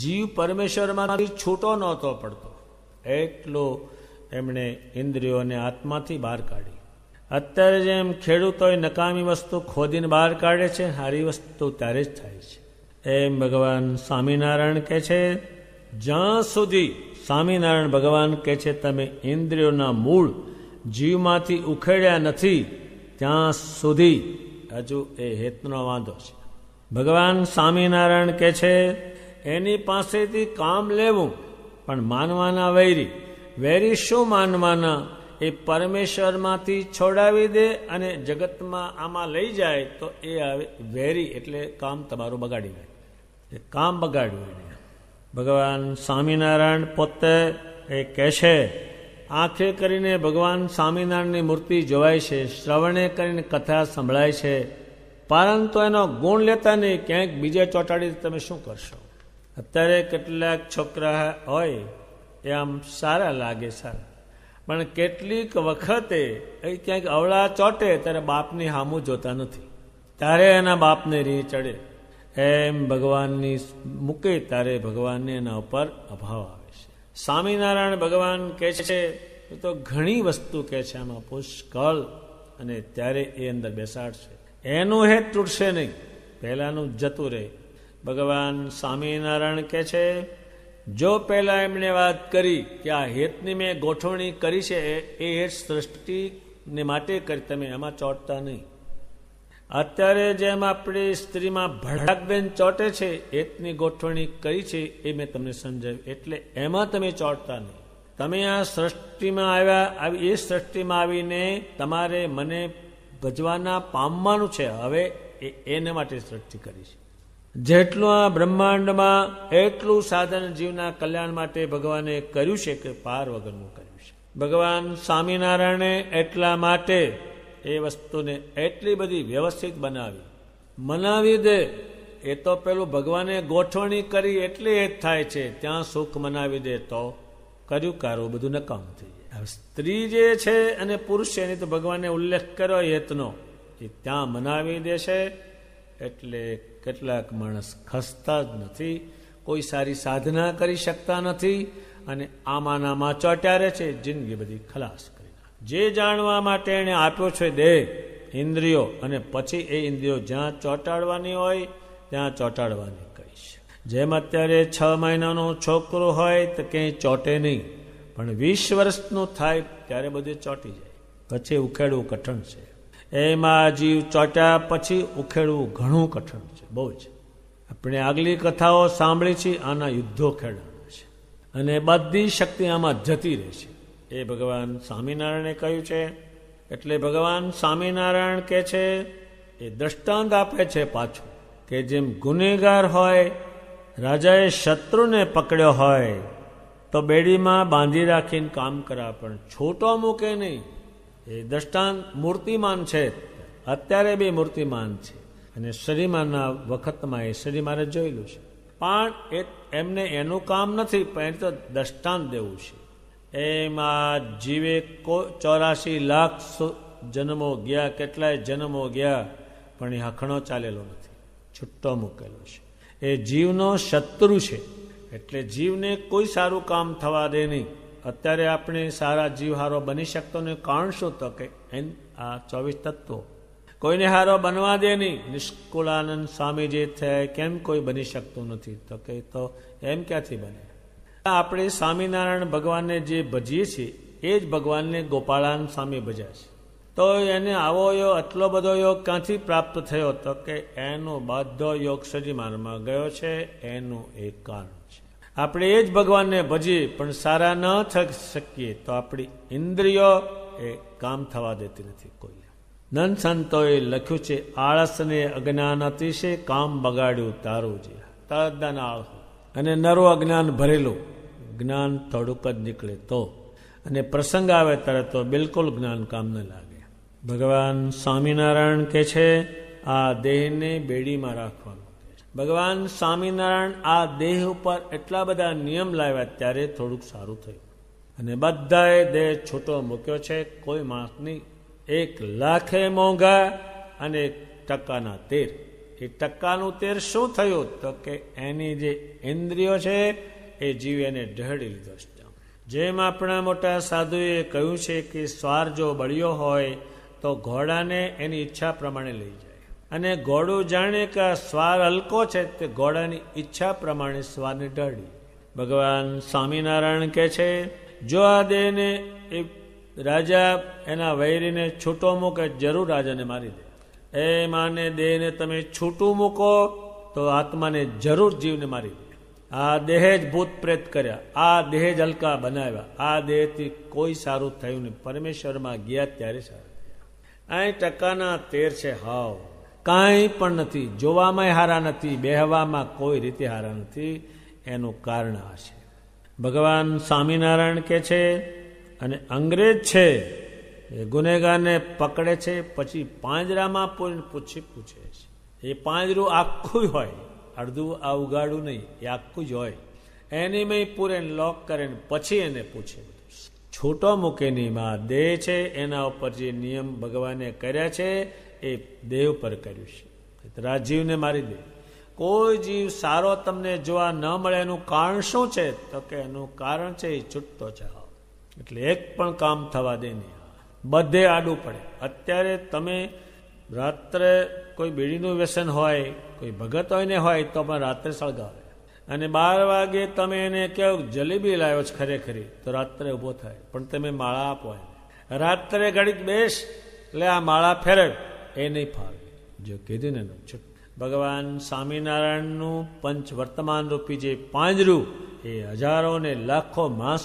જીવ પરમેશ્વરમાંથી છૂટો નહોતો પડતો એટલો એમણે ઇન્દ્રિયોને આત્માથી બહાર કાઢી અત્યારે જેમ ખેડૂતોએ નકામી વસ્તુ ખોદીને બહાર કાઢે છે સારી વસ્તુ ત્યારે જ થાય છે એમ ભગવાન સ્વામિનારાયણ કહે છે જ્યાં સુધી સ્વામિનારાયણ ભગવાન કહે છે તમે ઇન્દ્રિયોના મૂળ જીવમાંથી ઉખેડ્યા નથી ત્યાં સુધી હજુ એ હેતનો વાંધો છે ભગવાન સ્વામિનારાયણ કહે છે એની પાસેથી કામ લેવું પણ માનવાના વૈરી વેરી શું માનવાના એ પરમેશ્વરમાંથી છોડાવી દે અને જગતમાં આમાં લઈ જાય તો એ આવે વેરી એટલે કામ તમારું બગાડી દે કામ બગાડ્યું ભગવાન સ્વામિનારાયણ પોતે એ કહે છે આંખે કરીને ભગવાન સ્વામિનારાયણની મૂર્તિ જોવાય છે શ્રવણે કરીને કથા સંભળાય છે પરંતુ એનો ગુણ લેતા નહીં ક્યાંક બીજા ચોંટાડી તમે શું કરશો અત્યારે કેટલાક છોકરા હોય એ આમ સારા લાગે સારા પણ કેટલીક વખતે એ ક્યાંક અવળા ચોંટે ત્યારે બાપની હામુ જોતા નથી ત્યારે એના બાપને રી ચડે એમ ભગવાનની મૂકે તારે ભગવાનને એના ઉપર અભાવ આવે સ્વામિનારાયણ ભગવાન કહે છે એ તો ઘણી વસ્તુ કહે છે આમાં પુષ્કળ અને ત્યારે એ અંદર બેસાડશે એનું હેત તૂટશે નહીં પહેલાંનું જતું રહે ભગવાન સ્વામિનારાયણ કહે છે જો પહેલાં એમણે વાત કરી કે આ હેતની મેં ગોઠવણી કરી છે એ હેત સૃષ્ટિને માટે કરી તમે એમાં ચોંટતા નહીં અત્યારે જેમ આપણે સ્ત્રીમાં ભડાકબેન ચોટે છે એતની ગોઠવણી કરી છે એ મેં તમને સમજાવ્યું એટલે એમાં તમે ચોંટતા નહીં તમે આ સૃષ્ટિમાં આવ્યા એ સૃષ્ટિમાં આવીને તમારે મને ભજવાના પામવાનું છે હવે એ એને માટે સૃષ્ટિ કરી છે જેટલું આ બ્રહ્માંડમાં એટલું સાધન જીવના કલ્યાણ માટે ભગવાને કર્યું છે કે પાર વગરનું કર્યું છે ભગવાન સ્વામિનારાયણે એટલા માટે એ વસ્તુને એટલી બધી વ્યવસ્થિત બનાવી મનાવી દે એ તો પેલું ભગવાને ગોઠવણી કરી એટલે એ થાય છે ત્યાં સુખ મનાવી દે તો કર્યું કારું બધું નકામ થઈ જાય સ્ત્રી જે છે અને પુરુષ છે એની તો ભગવાને ઉલ્લેખ કર્યો હેતનો એ ત્યાં મનાવી દેશે એટલે કેટલાક માણસ ખસતા જ નથી કોઈ સારી સાધના કરી શકતા નથી અને આમાં ચોટ્યા રહે છે જિંદગી બધી ખલાસ જે જાણવા માટે એણે આપ્યો છે દેહ ઇન્દ્રિયો અને પછી એ ઇન્દ્રિયો જ્યાં ચોંટાડવાની હોય ત્યાં ચોંટાડવાની કહીશ જેમ અત્યારે છ મહિનાનો છોકરો હોય તો ક્યાંય ચોંટે નહીં પણ વીસ વર્ષનું થાય ત્યારે બધું ચોંટી જાય પછી ઉખેડવું કઠણ છે એમાં જીવ ચોંટ્યા પછી ઉખેડવું ઘણું કઠણ છે બહુ છે આપણે આગલી કથાઓ સાંભળી છે આના યુદ્ધો ખેડાણા છે અને બધી શક્તિ આમાં જતી રહે છે એ ભગવાન સ્વામિનારાયણે કહ્યું છે એટલે ભગવાન સ્વામિનારાયણ કહે છે એ દ્રષ્ટાંત આપે છે પાછું કે જેમ ગુનેગાર હોય રાજાએ શત્રુને પકડ્યો હોય તો બેડીમાં બાંધી રાખીને કામ કરા પણ છોટો મૂકે નહીં એ દ્રષ્ટાંત મૂર્તિમાન છે અત્યારે બી મૂર્તિમાન છે અને શ્રીમાના વખતમાં એ શ્રી જોયેલું છે પણ એ એમને એનું કામ નથી પણ એ તો દ્રષ્ટાંત દેવું છે એમાં જીવે કો ચોરાશી લાખ જન્મો ગયા કેટલાય જન્મો ગયા પણ એ હખણો ચાલેલો નથી છૂટ્ટો મૂકેલો છે એ જીવનો શત્રુ છે એટલે જીવને કોઈ સારું કામ થવા દે નહીં અત્યારે આપણે સારા જીવ હારો બની શકતો ને કારણ શું તો કે એન આ ચોવીસ તત્વો કોઈને હારો બનવા દે નહીં નિષ્કુળાનંદ સ્વામી જે છે કેમ કોઈ બની શકતું નથી તો કે તો એમ ક્યાંથી બને આપણે સ્વામિનારાયણ ભગવાનને જે ભજીએ છીએ એ જ ભગવાનને ગોપાળાન સ્વામી ભજાય છે તો એને આવો યોગ આટલો બધો યોગ ક્યાંથી પ્રાપ્ત થયો તો કે એનો બધો યોગ સજીમાનમાં ગયો છે એનું એક કારણ છે આપણે એ જ ભગવાનને ભજીએ પણ સારા ન થઈ શકીએ તો આપણી ઇન્દ્રિયો એ કામ થવા દેતી નથી કોઈ નન સંતોએ લખ્યું છે આળસને અજ્ઞાન અતિશે કામ બગાડ્યું તારું જે તદ્દન આળસ અને નરો અજ્ઞાન ભરેલું જ્ઞાન થોડુંક જ નીકળે તો અને પ્રસંગ આવે ત્યારે તો બિલકુલ જ્ઞાન કામ ન લાગે ભગવાન સ્વામિનારાયણ કે છે આ દેહને બેડીમાં રાખવાનું ભગવાન સ્વામિનારાયણ આ દેહ ઉપર એટલા બધા નિયમ લાવ્યા ત્યારે થોડુંક સારું થયું અને બધાએ દેહ છૂટો મૂક્યો છે કોઈ માણસની એક લાખે મોંઘા અને એક ટકાના તેર એ ટક્કાનું તેર શું થયું તો કે એની જે ઇન્દ્રિયો છે એ જીવ એને ઢળી લીધો જેમ આપણા મોટા સાધુએ કહ્યું છે કે સ્વાર જો બળ્યો હોય તો ઘોડાને એની ઈચ્છા પ્રમાણે લઈ જાય અને ઘોડું જાણે કે આ સ્વાર હલકો છે તે ઘોડાની ઈચ્છા પ્રમાણે સ્વારને ઢળી ભગવાન સ્વામિનારાયણ કહે છે જો આ દેહને એ રાજા એના વૈરીને છૂટો મૂકે જરૂર રાજાને મારી દે એ માને દેહને તમે છૂટું મૂકો તો આત્માને જરૂર જીવને મારી આ દેહ જ ભૂત પ્રેત કર્યા આ દેહ જ હલકા બનાવ્યા આ દેહથી કોઈ સારું થયું નહીં પરમેશ્વરમાં ગયા ત્યારે સારું અહીં ટકાના તેર છે હાવ કાંઈ પણ નથી જોવામાં હારા નથી બેહવામાં કોઈ રીતે હારા નથી એનું કારણ આ છે ભગવાન સ્વામિનારાયણ કે છે અને અંગ્રેજ છે ગુનેગારને પકડે છે પછી પાંજરામાં પૂરીને પૂછી પૂછે છે એ પાંજરું આખું હોય અડધું આ ઉગાડું નહીં એ આખું જ હોય એની મેં પૂરે લોક કરે ને પછી એને પૂછે છૂટો મૂકેની માં દેહ છે એના ઉપર જે નિયમ ભગવાને કર્યા છે એ દેહ પર કર્યું છે રાજીવને મારી દે કોઈ જીવ સારો તમને જોવા ન મળે એનું કારણ શું છે તો કે એનું કારણ છે એ છૂટતો જાઓ એટલે એક પણ કામ થવા દે નહીં બધે આડું પડે અત્યારે તમે રાત્રે કોઈ બીડીનું વ્યસન હોય કોઈ ભગત હોય ને હોય તો પણ રાત્રે સળગાવે અને બાર વાગે તમે એને કહો જલેબી લાવ્યો છે ખરેખરી તો રાત્રે ઊભો થાય પણ તમે માળા આપો એને રાત્રે ઘડીક બેસ એટલે આ માળા ફેરવ એ નહીં ફાવે જો કીધું ને છૂટ ભગવાન સ્વામિનારાયણનું પંચ વર્તમાન રૂપી જે પાંજરું એ હજારો ને લાખો માસ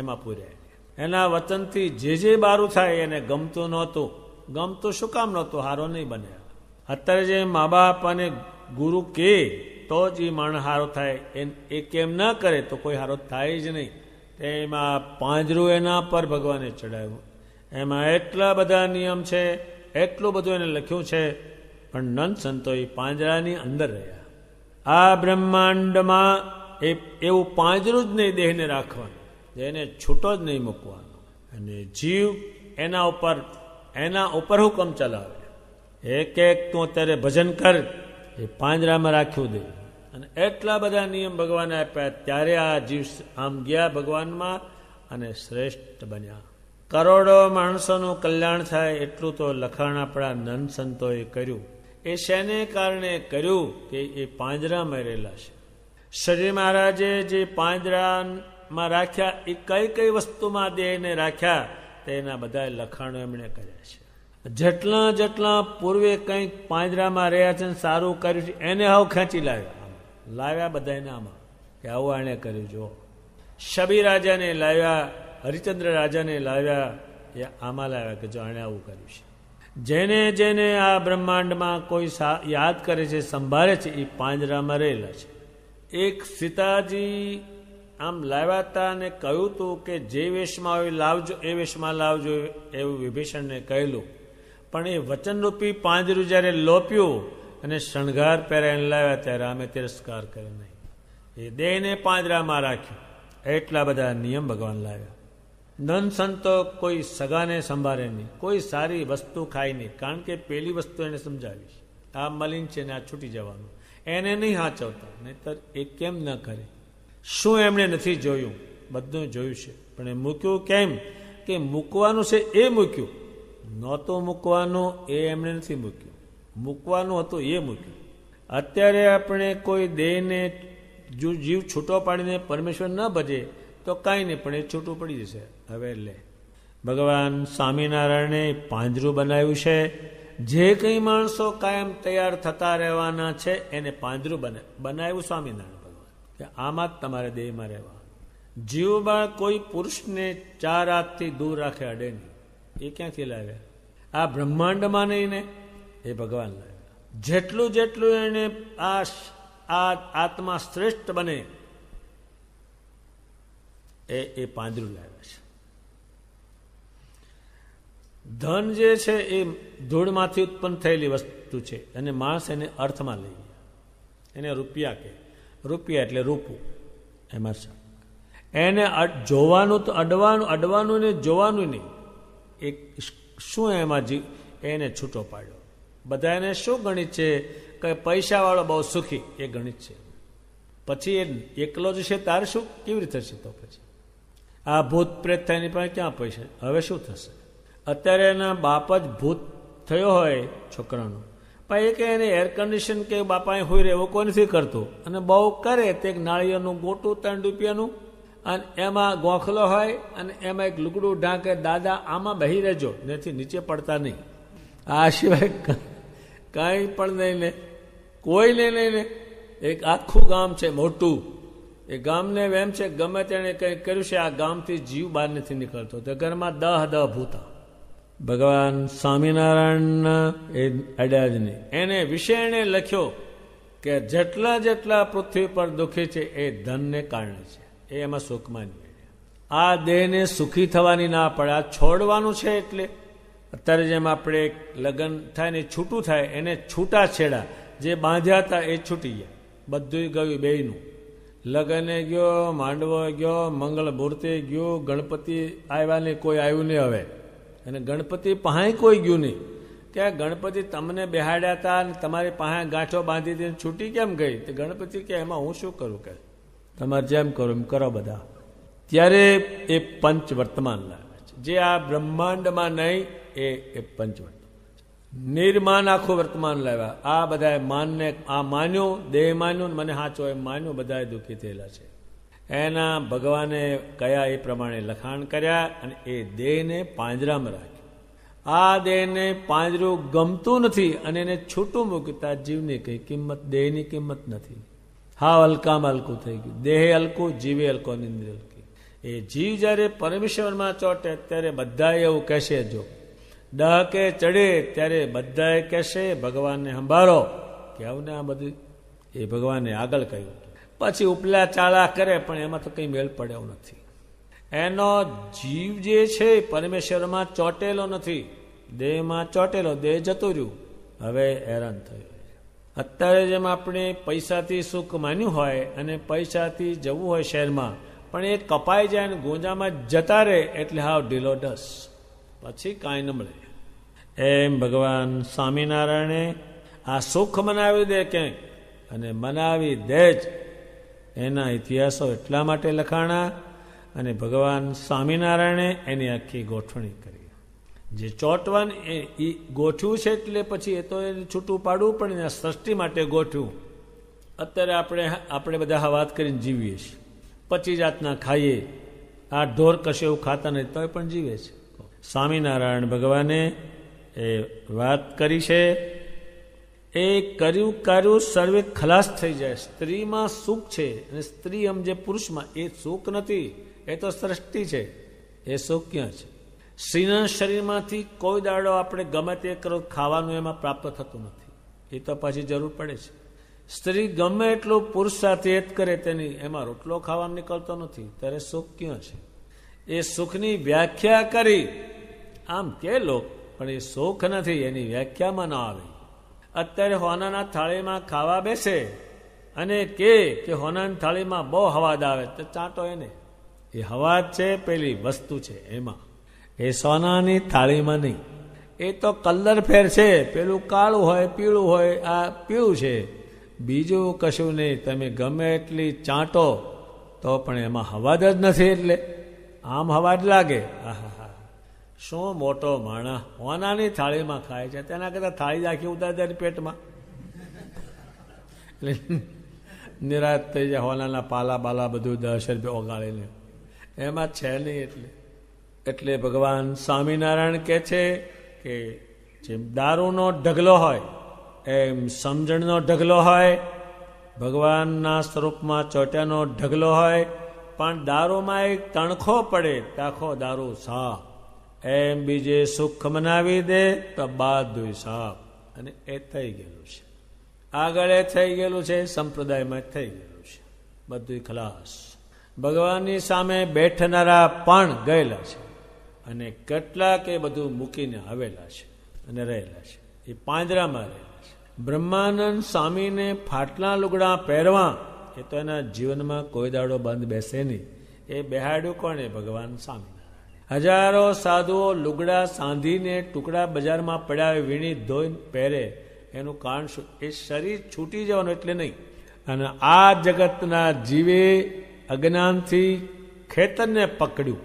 એમાં પૂર્યા એના વચનથી જે જે બારું થાય એને ગમતું નહોતું ગમતું શું કામ નહોતું હારો નહીં બને અત્યારે જે મા બાપ અને ગુરુ કે તો જ એ માણસ હારો થાય એ કેમ ન કરે તો કોઈ હારો થાય જ નહીં એમાં પાંજરું એના પર ભગવાને ચડાવ્યું એમાં એટલા બધા નિયમ છે એટલું બધું એને લખ્યું છે પણ નંદ સંતો એ પાંજરાની અંદર રહ્યા આ બ્રહ્માંડમાં એ એવું પાંજરું જ નહીં દેહને રાખવાનું તેને છૂટો જ નહીં મૂકવાનો અને જીવ એના ઉપર એના ઉપર હુકમ ચલાવે એક એક તું અત્યારે ભજન કર એ પાંજરામાં રાખ્યું દે અને એટલા બધા નિયમ ભગવાને આપ્યા ત્યારે આ જીવ આમ ગયા ભગવાનમાં અને શ્રેષ્ઠ બન્યા કરોડો માણસોનું કલ્યાણ થાય એટલું તો લખાણ આપણા નન સંતોએ કર્યું એ શેને કારણે કર્યું કે એ પાંજરા મરેલા છે શ્રી મહારાજે જે પાંજરા માં રાખ્યા એ કઈ કઈ વસ્તુમાં દેહને રાખ્યા તેના બધા લખાણો એમણે કર્યા છે જેટલા જેટલા પૂર્વે કંઈક પાંજરામાં રહ્યા છે સારું કર્યું છે એને હાવ ખેંચી લાવ્યા લાવ્યા બધાને આમાં કે આવું એણે કર્યું જો શબી રાજાને લાવ્યા હરિચંદ્ર રાજાને લાવ્યા એ આમાં લાવ્યા કે જો એણે આવું કર્યું છે જેને જેને આ બ્રહ્માંડમાં કોઈ યાદ કરે છે સંભાળે છે એ પાંજરામાં રહેલા છે એક સીતાજી આમ લાવ્યા હતા અને કહ્યું હતું કે જે વેશમાં આવી લાવજો એ વેશમાં લાવજો એવું વિભીષણને કહેલું પણ એ વચનરૂપી પાંજરું જ્યારે લોપ્યું અને શણગાર પહેરાઈને લાવ્યા ત્યારે અમે તિરસ્કાર કર્યો નહીં એ દેહને પાંજરામાં રાખ્યું એટલા બધા નિયમ ભગવાન લાવ્યા ધન સંતો કોઈ સગાને સંભાળે નહીં કોઈ સારી વસ્તુ ખાય નહીં કારણ કે પેલી વસ્તુ એને સમજાવી આ મલિન છે ને આ છૂટી જવાનું એને નહીં સાચવતા નહીતર એ કેમ ન કરે શું એમણે નથી જોયું બધું જોયું છે પણ એ મૂક્યું કેમ કે મૂકવાનું છે એ મૂક્યું નહોતું મૂકવાનું એ એમણે નથી મૂક્યું મૂકવાનું હતું એ મૂક્યું અત્યારે આપણે કોઈ દેહને જો જીવ છૂટો પાડીને પરમેશ્વર ન ભજે તો કાંઈ નહીં પણ એ છૂટું પડી જશે હવે લે ભગવાન સ્વામિનારાયણે પાંજરું બનાવ્યું છે જે કંઈ માણસો કાયમ તૈયાર થતા રહેવાના છે એને પાંજરું બને બનાવ્યું સ્વામિનારાયણ કે આમાં જ તમારે દેહમાં રહેવા જીવમાં કોઈ પુરુષને ચાર હાથથી દૂર રાખે અડે નહીં એ ક્યાંથી લાવે આ બ્રહ્માંડમાં નહીં ને એ ભગવાન લાવ્યા જેટલું જેટલું એને આ આ આત્મા શ્રેષ્ઠ બને એ એ પાંદરું લાવે છે ધન જે છે એ ધૂળમાંથી ઉત્પન્ન થયેલી વસ્તુ છે અને માણસ એને અર્થમાં લઈ ગયા એને રૂપિયા કહે રૂપિયા એટલે રૂપું એમાં છે એને જોવાનું તો અડવાનું અડવાનું ને જોવાનું નહીં એ શું એમાં જી એને છૂટો પાડ્યો બધા એને શું ગણિત છે કે પૈસાવાળો બહુ સુખી એ ગણિત છે પછી એ એકલો જ છે તાર શું કેવી રીતે થશે તો પછી આ ભૂત પ્રેત થાય એની પાસે ક્યાં પૈસા હવે શું થશે અત્યારે એના બાપ જ ભૂત થયો હોય છોકરાનો પણ એ કે એને એર કન્ડિશન કે બાપાએ હોય રહે એવું કોઈ નથી કરતું અને બહુ કરે તે એક નાળિયેરનું ગોટું ત્રણ રૂપિયાનું અને એમાં ગોખલો હોય અને એમાં એક લુગડું ઢાંકે દાદા આમાં બહી રહેજો નથી નીચે પડતા નહીં આ સિવાય કાંઈ પણ નહીં ને કોઈ નહીં નહીં ને એક આખું ગામ છે મોટું એ ગામને એમ છે ગમે તેણે કંઈક કર્યું છે આ ગામથી જીવ બહાર નથી નીકળતો તો ઘરમાં દહ દહ ભૂતા ભગવાન સ્વામિનારાયણના એ અડાજની એને વિષયને લખ્યો કે જેટલા જેટલા પૃથ્વી પર દુઃખી છે એ ધનને કારણે છે એ એમાં સુખમાં આ દેહને સુખી થવાની ના પડે આ છોડવાનું છે એટલે અત્યારે જેમ આપણે લગ્ન થાય ને છૂટું થાય એને છૂટા છેડા જે બાંધ્યા હતા એ છૂટી ગયા બધું ગયું બેયનું લગને ગયો માંડવો ગયો મંગળ મૂર્તિ ગયો ગણપતિ આવ્યા નહીં કોઈ આવ્યું નહીં હવે અને ગણપતિ પહાય કોઈ ગયું નહીં કે આ ગણપતિ તમને બેહાડ્યા હતા અને તમારી પાસે ગાંઠો બાંધી દીધી છૂટી કેમ ગઈ તો ગણપતિ કે એમાં હું શું કરું કે તમારે જેમ કરો એમ કરો બધા ત્યારે એ પંચ વર્તમાન લાવે છે જે આ બ્રહ્માંડમાં નહીં એ એ પંચ વર્તમાન નિર્માન આખું વર્તમાન લાવ્યા આ બધાએ માનને આ માન્યું દેહ માન્યો મને હાચો એમ માન્યું બધાએ દુઃખી થયેલા છે એના ભગવાને કયા એ પ્રમાણે લખાણ કર્યા અને એ દેહને પાંજરામાં રાખ્યો આ દેહને પાંજરું ગમતું નથી અને એને છૂટું મૂકતા જીવને કંઈ કિંમત દેહની કિંમત નથી હા હલકામાં હલકું થઈ ગયું દેહ હલકું જીવે હલકો નિંદ્ર હલકી એ જીવ જ્યારે પરમેશ્વરમાં ચોટે ત્યારે બધા એવું કહેશે જો ડહકે ચડે ત્યારે બધાએ કહેશે ભગવાનને સંભાળો કે આવું ને આ બધું એ ભગવાને આગળ કહ્યું પછી ઉપલા ચાળા કરે પણ એમાં તો કંઈ મેળ પડ્યો નથી એનો જીવ જે છે પરમેશ્વરમાં ચોટેલો નથી દેહમાં ચોટેલો દેહ જતો રહ્યું હવે હેરાન થયું અત્યારે જેમ આપણે પૈસાથી સુખ માન્યું હોય અને પૈસાથી જવું હોય શહેરમાં પણ એ કપાઈ જાય અને ગોંજામાં જતા રહે એટલે હાવ ઢીલો ડસ પછી કાંઈ ન મળે એમ ભગવાન સ્વામિનારાયણે આ સુખ મનાવી દે ક્યાંક અને મનાવી દે જ એના ઇતિહાસો એટલા માટે લખાણા અને ભગવાન સ્વામિનારાયણે એની આખી ગોઠવણી કરી જે ચોટવાન એ એ ગોઠ્યું છે એટલે પછી એ તો એને છૂટું પાડવું પણ એના સૃષ્ટિ માટે ગોઠ્યું અત્યારે આપણે આપણે બધા આ વાત કરીને જીવીએ છીએ પચી જાતના ખાઈએ આ ઢોર કશે એવું ખાતા નથી તોય પણ જીવે છે સ્વામિનારાયણ ભગવાને એ વાત કરી છે એ કર્યું કર્યું સર્વે ખલાસ થઈ જાય સ્ત્રીમાં સુખ છે અને સ્ત્રી આમ જે પુરુષમાં એ સુખ નથી એ તો સૃષ્ટિ છે એ સુખ ક્યાં છે સ્ત્રીના શરીરમાંથી કોઈ દાડો આપણે ગમે તે કરો ખાવાનું એમાં પ્રાપ્ત થતું નથી એ તો પછી જરૂર પડે છે સ્ત્રી ગમે એટલું પુરુષ સાથે એત કરે તેની એમાં રોટલો ખાવા નીકળતો નથી ત્યારે સુખ ક્યાં છે એ સુખની વ્યાખ્યા કરી આમ કે લોક પણ એ સુખ નથી એની વ્યાખ્યામાં ન આવી અત્યારે હોનાના થાળીમાં ખાવા બેસે અને કે કે હોનાની થાળીમાં બહુ હવાદ આવે તો ચાંટો એને એ હવાદ છે પેલી વસ્તુ છે એમાં એ સોનાની થાળીમાં નહીં એ તો કલર ફેર છે પેલું કાળું હોય પીળું હોય આ પીળું છે બીજું કશું નહીં તમે ગમે એટલી ચાંટો તો પણ એમાં હવાદ જ નથી એટલે આમ હવાજ લાગે આહા શું મોટો માણસ ઓનાની થાળીમાં ખાય છે તેના કરતાં થાળી આખી ઉતારી દે પેટમાં એટલે નિરાશ થઈ જાય હોનાના પાલા બાલા બધું દસ રૂપિયા ઓગાળીને એમાં છે નહીં એટલે એટલે ભગવાન સ્વામિનારાયણ કહે છે કે જેમ દારૂનો ઢગલો હોય એમ સમજણનો ઢગલો હોય ભગવાનના સ્વરૂપમાં ચોટ્યાનો ઢગલો હોય પણ દારૂમાં એક તણખો પડે તાખો દારૂ સાફ એમ બીજે સુખ મનાવી દે તો બાદુય સાપ અને એ થઈ ગયેલું છે આગળ એ થઈ ગયેલું છે સંપ્રદાયમાં થઈ ગયેલું છે બધું ખલાસ ભગવાનની સામે બેઠનારા પણ ગયેલા છે અને કેટલાક એ બધું મૂકીને આવેલા છે અને રહેલા છે એ પાંજરામાં રહેલા છે બ્રહ્માનંદ સ્વામીને ફાટલા લુગડા પહેરવા એ તો એના જીવનમાં કોઈ દાડો બંધ બેસે નહીં એ બેહાડ્યું કોણે ભગવાન સ્વામી હજારો સાધુઓ લુગડા સાંધીને ટુકડા બજારમાં પડાવે વીણી ધોઈને પહેરે એનું કારણ શું એ શરીર છૂટી જવાનું એટલે નહીં અને આ જગતના જીવે અજ્ઞાનથી ખેતરને પકડ્યું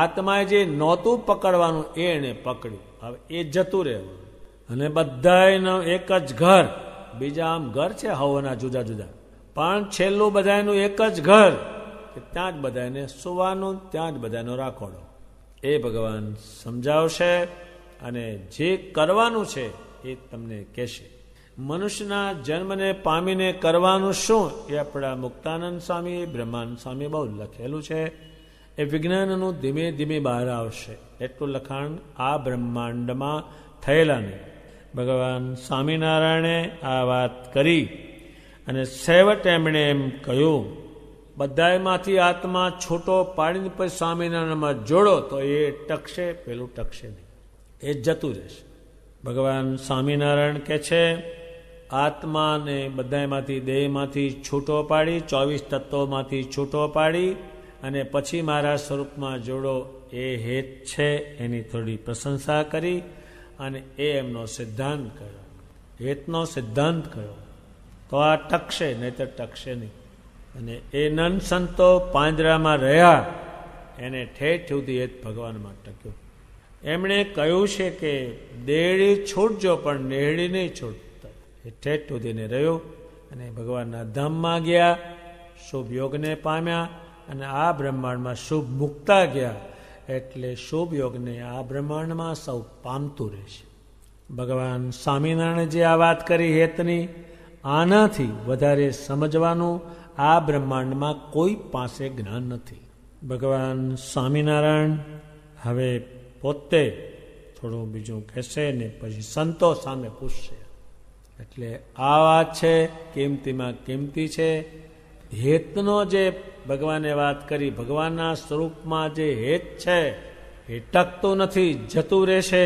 આત્માએ જે નહોતું પકડવાનું એ એણે પકડ્યું હવે એ જતું રહેવું અને બધાયનું એક જ ઘર બીજા આમ ઘર છે હવાના જુદા જુદા પણ છેલ્લું બધાયનું એક જ ઘર ત્યાં જ બધાને સુવાનું ત્યાં જ બધાનો રાખોડો એ ભગવાન સમજાવશે અને જે કરવાનું છે એ તમને કહેશે મનુષ્યના જન્મને પામીને કરવાનું શું એ આપણા મુક્તાનંદ સ્વામી બ્રહ્માનંદ સ્વામી બહુ લખેલું છે એ વિજ્ઞાનનું ધીમે ધીમે બહાર આવશે એટલું લખાણ આ બ્રહ્માંડમાં થયેલા નહીં ભગવાન સ્વામિનારાયણે આ વાત કરી અને છેવટ એમણે એમ કહ્યું બધાએમાંથી આત્મા છૂટો પાડીને પછી સ્વામિનારાયણમાં જોડો તો એ ટકશે પેલું ટકશે નહીં એ જતું રહેશે ભગવાન સ્વામિનારાયણ કહે છે આત્માને બધાએમાંથી દેહમાંથી છૂટો પાડી ચોવીસ તત્વોમાંથી છૂટો પાડી અને પછી મારા સ્વરૂપમાં જોડો એ હેત છે એની થોડી પ્રશંસા કરી અને એ એમનો સિદ્ધાંત કર્યો હેતનો સિદ્ધાંત કર્યો તો આ ટકશે નહીં તો ટકશે નહીં અને એ નન પાંજરામાં રહ્યા એને ઠેઠ સુધી એ જ ભગવાનમાં ટક્યો એમણે કહ્યું છે કે દેડી છૂટજો પણ નેહડી નહીં છૂટતા એ ઠેઠ સુધીને રહ્યો અને ભગવાનના ધામમાં ગયા શુભ યોગને પામ્યા અને આ બ્રહ્માંડમાં શુભ મૂકતા ગયા એટલે શુભ યોગને આ બ્રહ્માંડમાં સૌ પામતું રહેશે ભગવાન સ્વામિનારાયણ જે આ વાત કરી હેતની આનાથી વધારે સમજવાનું આ બ્રહ્માંડમાં કોઈ પાસે જ્ઞાન નથી ભગવાન સ્વામિનારાયણ હવે પોતે થોડું બીજું કહેશે ને પછી સંતો સામે પૂછશે એટલે આ વાત છે કિંમતીમાં કિંમતી છે હેતનો જે ભગવાને વાત કરી ભગવાનના સ્વરૂપમાં જે હેત છે એ ટકતું નથી જતું રહેશે